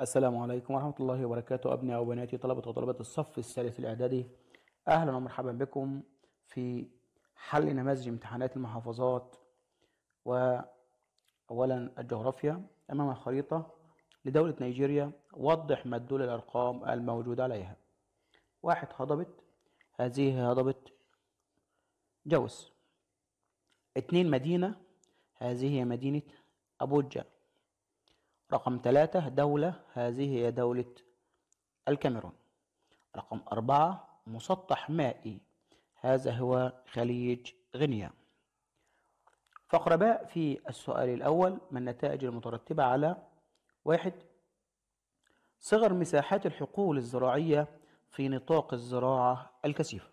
السلام عليكم ورحمة الله وبركاته أبناء وبناتي طلبة وطلبات الصف الثالث الإعدادي أهلا ومرحبا بكم في حل نماذج امتحانات المحافظات وأولا الجغرافيا أمام خريطة لدولة نيجيريا وضح مدلول الأرقام الموجودة عليها واحد هضبت هذه هضبت جوس اتنين مدينة هذه هي مدينة أبوجا رقم ثلاثة دولة هذه هي دولة الكاميرون رقم أربعة مسطح مائي هذا هو خليج غينيا فقرة باء في السؤال الأول ما النتائج المترتبة على واحد صغر مساحات الحقول الزراعية في نطاق الزراعة الكثيفة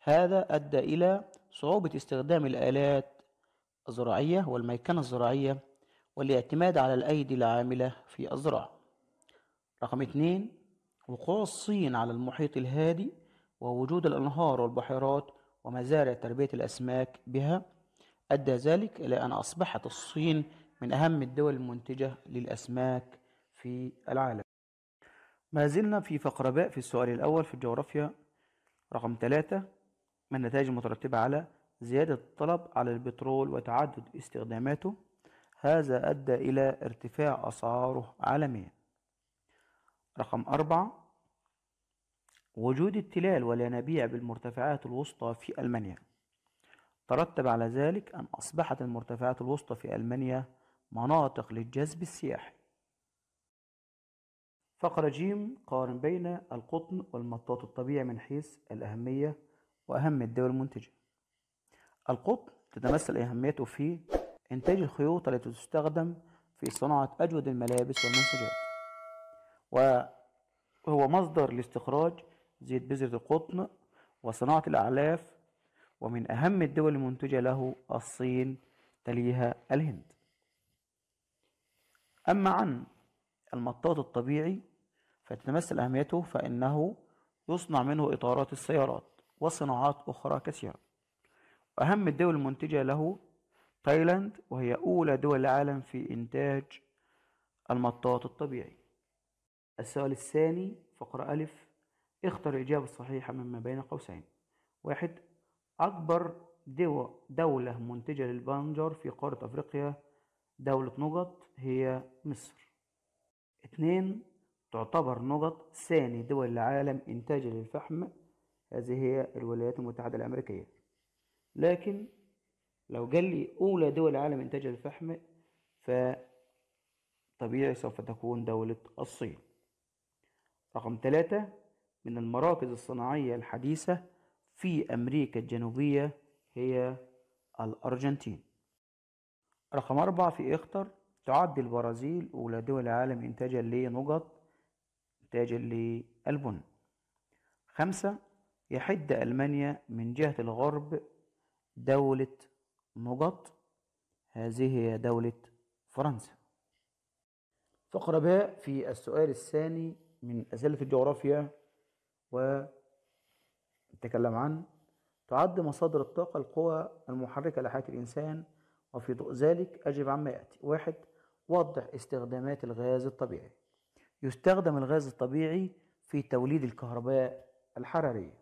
هذا أدى إلى صعوبة استخدام الآلات الزراعية والميكنة الزراعية والاعتماد على الأيدي العاملة في الزراعة رقم اثنين وقوع الصين على المحيط الهادي ووجود الأنهار والبحيرات ومزارع تربية الأسماك بها أدى ذلك إلى أن أصبحت الصين من أهم الدول المنتجة للأسماك في العالم ما زلنا في فقرة باء في السؤال الأول في الجغرافيا رقم ثلاثة ما النتائج المترتبة على زيادة الطلب على البترول وتعدد استخداماته هذا أدى إلى ارتفاع أسعاره عالميا رقم أربعة وجود التلال والينابيع بالمرتفعات الوسطى في ألمانيا ترتب على ذلك أن أصبحت المرتفعات الوسطى في ألمانيا مناطق للجذب السياحي فقرة جيم قارن بين القطن والمطاط الطبيعي من حيث الأهمية وأهم الدول المنتجة القطن تتمثل أهميته في إنتاج الخيوط التي تستخدم في صناعة أجود الملابس والمنسوجات وهو مصدر لاستخراج زيت بذرة القطن وصناعة الأعلاف ومن أهم الدول المنتجة له الصين تليها الهند أما عن المطاط الطبيعي فتتمثل أهميته فإنه يصنع منه إطارات السيارات وصناعات أخرى كثيرة أهم الدول المنتجة له تايلاند وهي أولى دول العالم في إنتاج المطاط الطبيعي السؤال الثاني فقرة ألف اختر الإجابة الصحيحة مما بين قوسين واحد أكبر دو دولة منتجة للبنجر في قارة أفريقيا دولة نقط هي مصر اثنين تعتبر نقط ثاني دول العالم إنتاجا للفحم هذه هي الولايات المتحدة الأمريكية لكن لو قال لي أولى دول العالم إنتاج الفحم فطبيعي سوف تكون دولة الصين رقم ثلاثة من المراكز الصناعية الحديثة في أمريكا الجنوبية هي الأرجنتين رقم أربعة في إختر تعد البرازيل أولى دول العالم إنتاجا لنقط إنتاجا للبن خمسة يحد ألمانيا من جهة الغرب دولة نقط هذه هي دولة فرنسا فقرة باء في السؤال الثاني من أسئلة الجغرافيا ونتكلم عن تعد مصادر الطاقة القوى المحركة لحياة الإنسان وفي ضوء ذلك أجب عما يأتي واحد وضح استخدامات الغاز الطبيعي يستخدم الغاز الطبيعي في توليد الكهرباء الحرارية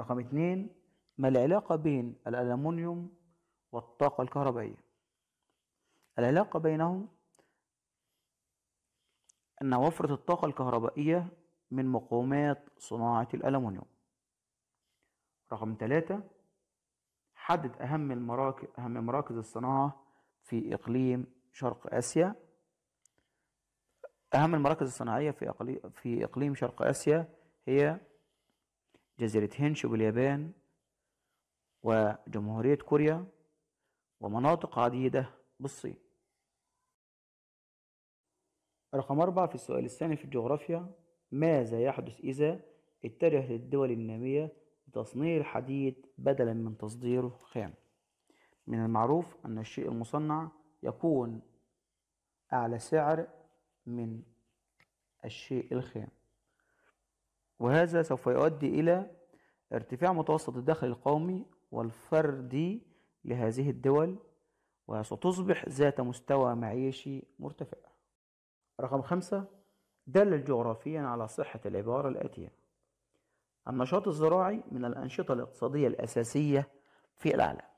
رقم اثنين ما العلاقة بين الألمنيوم والطاقة الكهربائية العلاقة بينهم أن وفرة الطاقة الكهربائية من مقومات صناعة الألمنيوم رقم ثلاثة حدد أهم المراكز أهم مراكز الصناعة في إقليم شرق آسيا أهم المراكز الصناعية في إقليم, في إقليم شرق آسيا هي جزيرة هنش باليابان وجمهورية كوريا ومناطق عديدة بالصين رقم أربعة في السؤال الثاني في الجغرافيا ماذا يحدث إذا اتجهت الدول النامية لتصنيع الحديد بدلا من تصديره خام من المعروف أن الشيء المصنع يكون أعلى سعر من الشيء الخام وهذا سوف يؤدي إلى ارتفاع متوسط الدخل القومي والفردي لهذه الدول وستصبح ذات مستوى معيشي مرتفع رقم خمسة دلل جغرافيا على صحة العبارة الآتية النشاط الزراعي من الأنشطة الاقتصادية الأساسية في العالم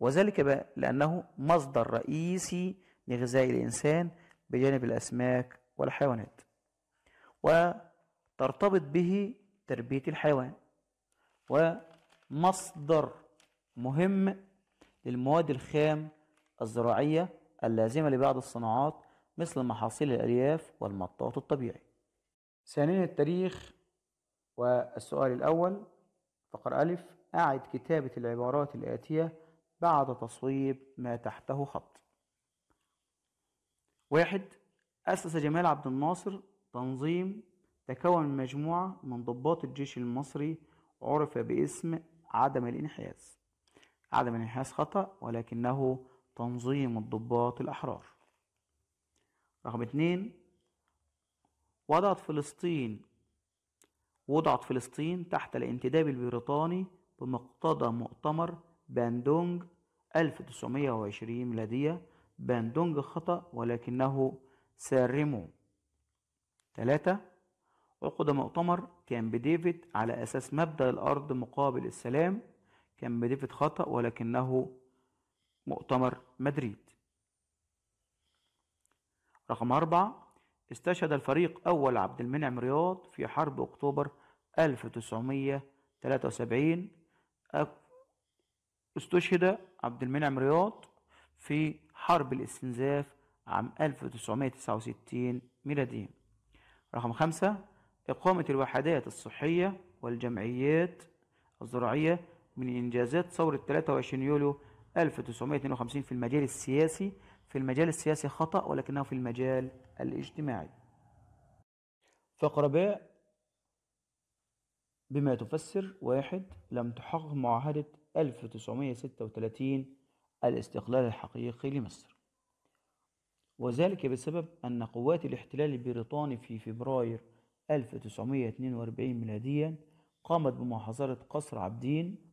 وذلك لأنه مصدر رئيسي لغذاء الإنسان بجانب الأسماك والحيوانات وترتبط به تربية الحيوان ومصدر مهم للمواد الخام الزراعية اللازمة لبعض الصناعات مثل محاصيل الأرياف والمطاط الطبيعي ثانيا التاريخ والسؤال الأول فقر ألف أعد كتابة العبارات الآتية بعد تصويب ما تحته خط واحد أسس جمال عبد الناصر تنظيم تكون من مجموعة من ضباط الجيش المصري عرف باسم عدم الانحياز عدم انحياز خطأ ولكنه تنظيم الضباط الأحرار رقم اتنين وضعت فلسطين وضعت فلسطين تحت الانتداب البريطاني بمقتضى مؤتمر باندونج 1920 ميلادية باندونج خطأ ولكنه سارمو ثلاثة عقد مؤتمر كامب ديفيد على أساس مبدأ الأرض مقابل السلام كان بديفيد خطأ ولكنه مؤتمر مدريد رقم أربعة استشهد الفريق أول عبد المنعم رياض في حرب أكتوبر 1973 استشهد عبد المنعم رياض في حرب الاستنزاف عام 1969 ميلادي رقم خمسة إقامة الوحدات الصحية والجمعيات الزراعية من إنجازات ثورة 23 يوليو 1952 في المجال السياسي في المجال السياسي خطأ ولكنه في المجال الاجتماعي فقرة باء بما تفسر واحد لم تحقق معاهدة 1936 الاستقلال الحقيقي لمصر وذلك بسبب أن قوات الاحتلال البريطاني في فبراير 1942 ميلاديا قامت بمحاصرة قصر عبدين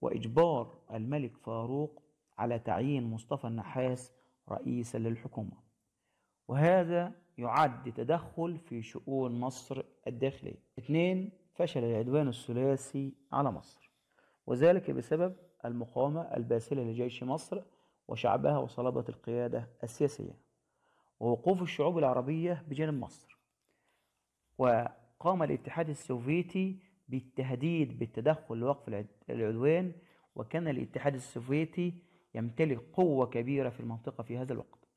وإجبار الملك فاروق على تعيين مصطفى النحاس رئيسا للحكومة وهذا يعد تدخل في شؤون مصر الداخلية اثنين فشل العدوان الثلاثي على مصر وذلك بسبب المقاومة الباسلة لجيش مصر وشعبها وصلابة القيادة السياسية ووقوف الشعوب العربية بجانب مصر وقام الاتحاد السوفيتي بالتهديد بالتدخل لوقف العدوان وكان الاتحاد السوفيتي يمتلك قوة كبيرة في المنطقة في هذا الوقت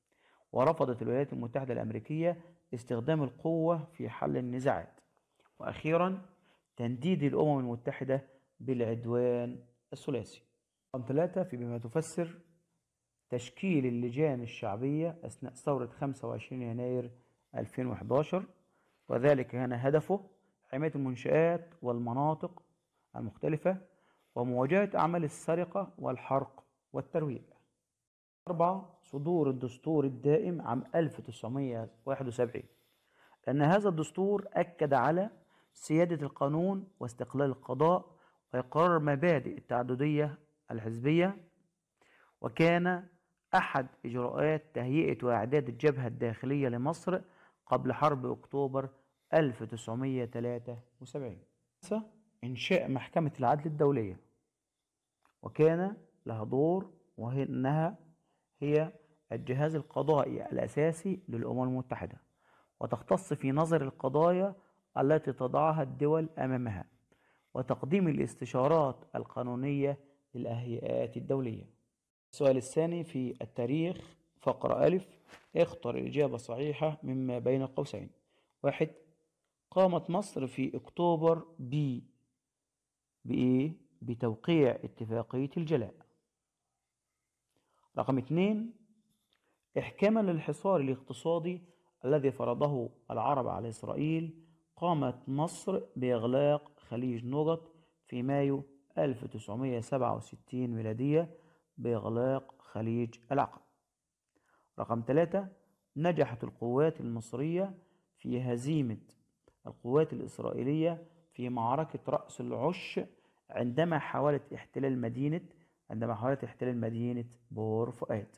ورفضت الولايات المتحدة الأمريكية استخدام القوة في حل النزاعات وأخيرا تنديد الأمم المتحدة بالعدوان الثلاثي رقم ثلاثة في بما تفسر تشكيل اللجان الشعبية أثناء ثورة 25 يناير 2011 وذلك كان هدفه حماية المنشآت والمناطق المختلفة ومواجهة أعمال السرقة والحرق والترويع أربعة صدور الدستور الدائم عام 1971 لأن هذا الدستور أكد على سيادة القانون واستقلال القضاء وإقرار مبادئ التعددية الحزبية وكان أحد إجراءات تهيئة وإعداد الجبهة الداخلية لمصر قبل حرب أكتوبر 1973 إنشاء محكمة العدل الدولية وكان لها دور وهي إنها هي الجهاز القضائي الأساسي للأمم المتحدة وتختص في نظر القضايا التي تضعها الدول أمامها وتقديم الاستشارات القانونية للأهيئات الدولية السؤال الثاني في التاريخ فقرة ألف اختر الإجابة الصحيحة مما بين قوسين واحد قامت مصر في أكتوبر ب بإيه؟ بتوقيع اتفاقية الجلاء رقم اثنين إحكاما للحصار الاقتصادي الذي فرضه العرب على إسرائيل قامت مصر بإغلاق خليج نجط في مايو 1967 ميلادية بإغلاق خليج العقب رقم ثلاثة نجحت القوات المصرية في هزيمة القوات الإسرائيلية في معركة رأس العش عندما حاولت احتلال مدينة عندما حاولت احتلال مدينة بور فؤاد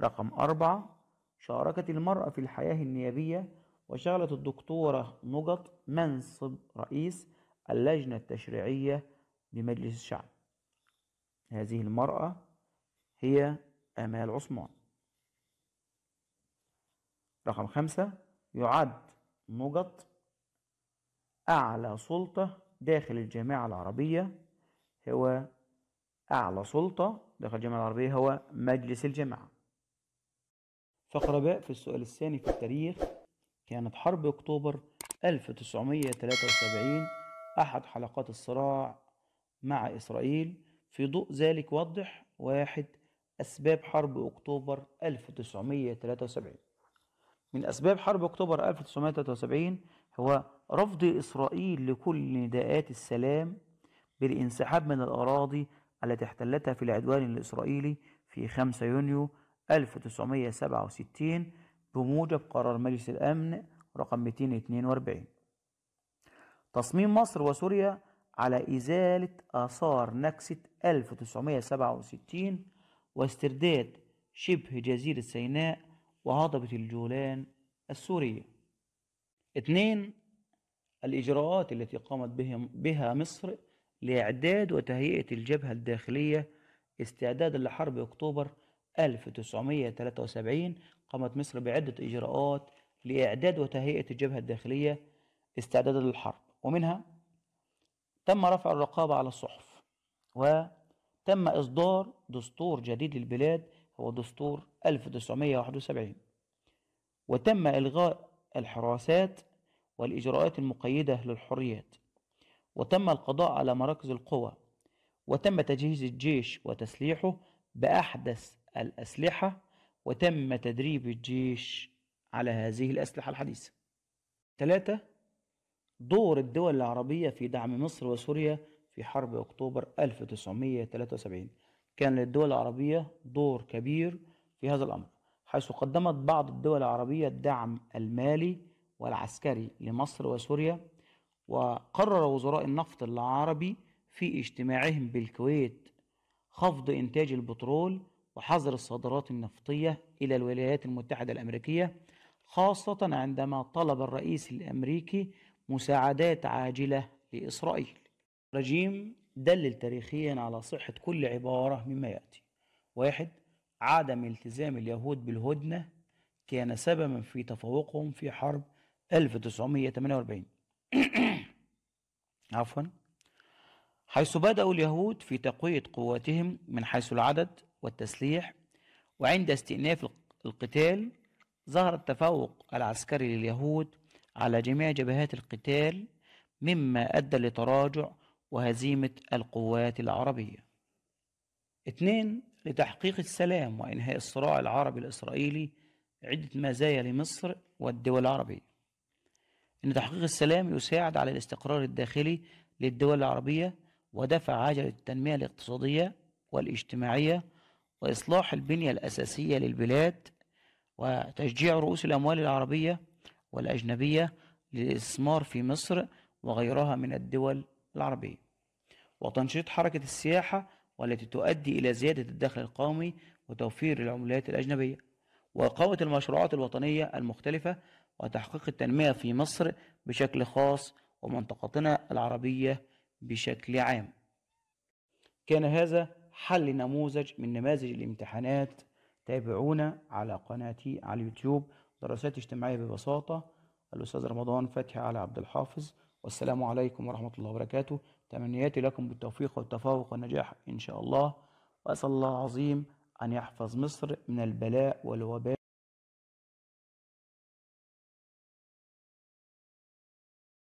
رقم أربعة شاركت المرأة في الحياة النيابية وشغلت الدكتورة نجط منصب رئيس اللجنة التشريعية بمجلس الشعب هذه المرأة هي آمال عثمان رقم خمسة يعد نقط أعلى سلطة داخل الجامعة العربية هو أعلى سلطة داخل الجامعة العربية هو مجلس الجامعة فقرة باء في السؤال الثاني في التاريخ كانت حرب أكتوبر 1973 أحد حلقات الصراع مع إسرائيل في ضوء ذلك وضح واحد أسباب حرب أكتوبر 1973 من أسباب حرب أكتوبر 1973 هو رفض إسرائيل لكل نداءات السلام بالانسحاب من الأراضي التي احتلتها في العدوان الإسرائيلي في 5 يونيو 1967 بموجب قرار مجلس الأمن رقم 242 تصميم مصر وسوريا على إزالة آثار نكسة 1967 واسترداد شبه جزيرة سيناء وهضبة الجولان السورية اثنين الإجراءات التي قامت بهم بها مصر لإعداد وتهيئة الجبهة الداخلية استعدادا لحرب أكتوبر 1973 قامت مصر بعدة إجراءات لإعداد وتهيئة الجبهة الداخلية استعدادا للحرب ومنها تم رفع الرقابة على الصحف وتم إصدار دستور جديد للبلاد هو دستور 1971 وتم إلغاء الحراسات والإجراءات المقيدة للحريات وتم القضاء على مراكز القوى وتم تجهيز الجيش وتسليحه بأحدث الأسلحة وتم تدريب الجيش على هذه الأسلحة الحديثة ثلاثة دور الدول العربية في دعم مصر وسوريا في حرب أكتوبر 1973 كان للدول العربية دور كبير في هذا الأمر حيث قدمت بعض الدول العربية الدعم المالي والعسكري لمصر وسوريا وقرر وزراء النفط العربي في اجتماعهم بالكويت خفض إنتاج البترول وحظر الصادرات النفطية إلى الولايات المتحدة الأمريكية خاصة عندما طلب الرئيس الأمريكي مساعدات عاجلة لإسرائيل رجيم دلل تاريخيا على صحة كل عبارة مما يأتي واحد عدم التزام اليهود بالهدنة كان سببا في تفوقهم في حرب 1948 عفوا حيث بدأوا اليهود في تقوية قواتهم من حيث العدد والتسليح وعند استئناف القتال ظهر التفوق العسكري لليهود على جميع جبهات القتال مما أدى لتراجع وهزيمة القوات العربية اثنين لتحقيق السلام وإنهاء الصراع العربي الإسرائيلي عدة مزايا لمصر والدول العربية إن تحقيق السلام يساعد على الاستقرار الداخلي للدول العربية ودفع عجلة التنمية الاقتصادية والاجتماعية وإصلاح البنية الأساسية للبلاد وتشجيع رؤوس الأموال العربية والأجنبية للاستثمار في مصر وغيرها من الدول العربية وتنشيط حركة السياحة والتي تؤدي إلى زيادة الدخل القومي وتوفير العملات الأجنبية وإقامة المشروعات الوطنية المختلفة وتحقيق التنمية في مصر بشكل خاص ومنطقتنا العربية بشكل عام كان هذا حل نموذج من نماذج الامتحانات تابعونا على قناتي على اليوتيوب دراسات اجتماعية ببساطة الأستاذ رمضان فتحي على عبد الحافظ والسلام عليكم ورحمة الله وبركاته تمنياتي لكم بالتوفيق والتفوق والنجاح إن شاء الله وأسأل الله العظيم أن يحفظ مصر من البلاء والوباء